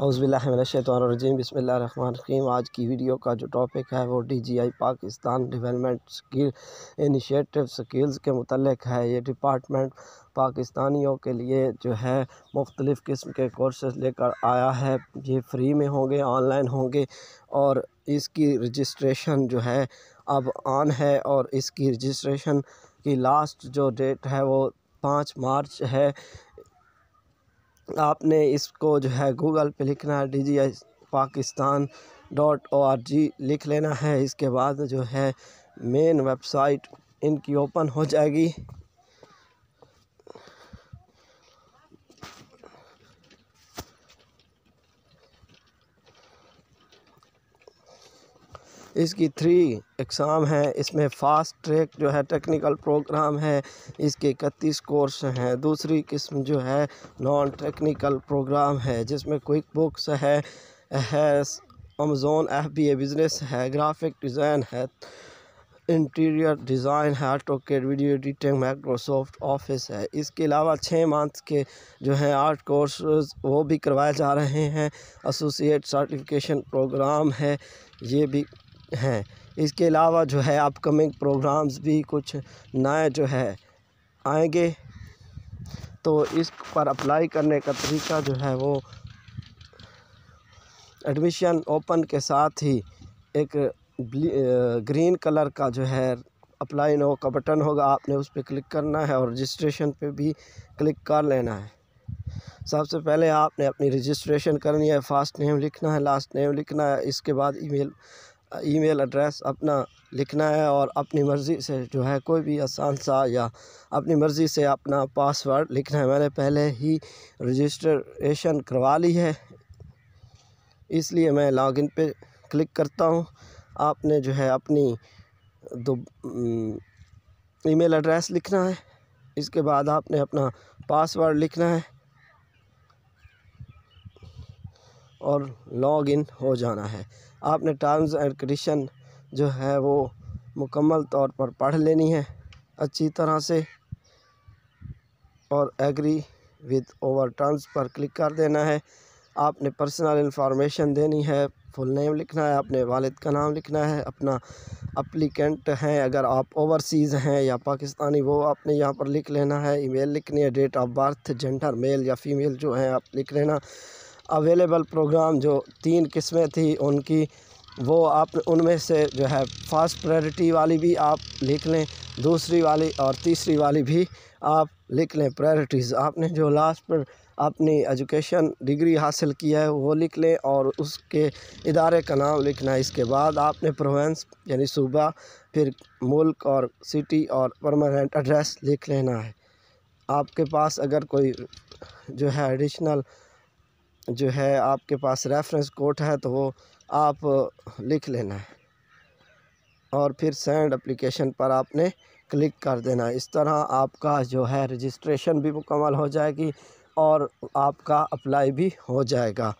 अउज़बिल्लाशैतरजीम बसमीम आज की वीडियो का जो टॉपिक है वो D G I Pakistan development skill initiative skills के मतलब है ये डिपार्टमेंट पाकिस्तानियों के लिए जो है मुख्तलिफ़ किस्म के कोर्सेज लेकर आया है ये फ्री में होंगे ऑनलाइन होंगे और इसकी रजिस्ट्रेशन जो है अब ऑन है और इसकी रजिस्ट्रेशन की लास्ट जो डेट है वो पाँच मार्च है आपने इसको जो है गूगल पे लिखना है D G Pakistan dot O R G लिख लेना है इसके बाद जो है मेन वेबसाइट इनकी ओपन हो जाएगी इसकी थ्री एग्ज़ाम है इसमें फ़ास्ट ट्रैक जो है टेक्निकल प्रोग्राम है इसके इकतीस कोर्स हैं दूसरी किस्म जो है नॉन टेक्निकल प्रोग्राम है जिसमें क्विक बुक्स है Amazon F B A business है ग्राफिक डिज़ाइन है इंटीरियर डिज़ाइन है AutoCAD video editing Microsoft office है इसके अलावा छः मंथ के जो हैं आर्ट कोर्स वो भी करवाए जा रहे हैं एसोसिएट सर्टिफिकेशन प्रोग्राम है ये भी हैं इसके अलावा जो है अपकमिंग प्रोग्राम्स भी कुछ नए जो है आएंगे तो इस पर अप्लाई करने का तरीका जो है वो एडमिशन ओपन के साथ ही एक ग्रीन कलर का जो है अप्लाई नो का बटन होगा आपने उस पर क्लिक करना है और रजिस्ट्रेशन पे भी क्लिक कर लेना है सबसे पहले आपने अपनी रजिस्ट्रेशन करनी है फर्स्ट नेम लिखना है लास्ट नेम लिखना है इसके बाद ईमेल ईमेल एड्रेस अपना लिखना है और अपनी मर्ज़ी से जो है कोई भी आसान सा या अपनी मर्ज़ी से अपना पासवर्ड लिखना है मैंने पहले ही रजिस्ट्रेशन करवा ली है इसलिए मैं लॉगिन पे क्लिक करता हूँ आपने जो है अपनी दो ईमेल एड्रेस लिखना है इसके बाद आपने अपना पासवर्ड लिखना है और लॉग इन हो जाना है आपने टर्म्स एंड कंडीशन जो है वो मुकम्मल तौर पर पढ़ लेनी है अच्छी तरह से और एग्री विद ओवर टर्म्स पर क्लिक कर देना है आपने पर्सनल इंफॉर्मेशन देनी है फुल नेम लिखना है अपने वालिद का नाम लिखना है अपना अप्लीकेंट हैं अगर आप ओवरसीज़ हैं या पाकिस्तानी वो आपने यहाँ पर लिख लेना है ईमेल लिखनी है date of birth gender male या फीमेल जो है आप लिख लेना अवेलेबल प्रोग्राम जो तीन किस्में थी उनकी वो आप उनमें से जो है फ़र्स्ट प्रायोरिटी वाली भी आप लिख लें दूसरी वाली और तीसरी वाली भी आप लिख लें प्रायोरिटीज़ आपने जो लास्ट पर अपनी एजुकेशन डिग्री हासिल की है वो लिख लें और उसके इदारे का नाम लिखना है इसके बाद आपने प्रोवेंस यानी सूबा फिर मुल्क और सिटी और परमानेंट एड्रेस लिख लेना है आपके पास अगर कोई जो है एडिशनल जो है आपके पास रेफरेंस कोड है तो वो आप लिख लेना है और फिर सेंड एप्लीकेशन पर आपने क्लिक कर देना इस तरह आपका जो है रजिस्ट्रेशन भी मुकम्मल हो जाएगी और आपका अप्लाई भी हो जाएगा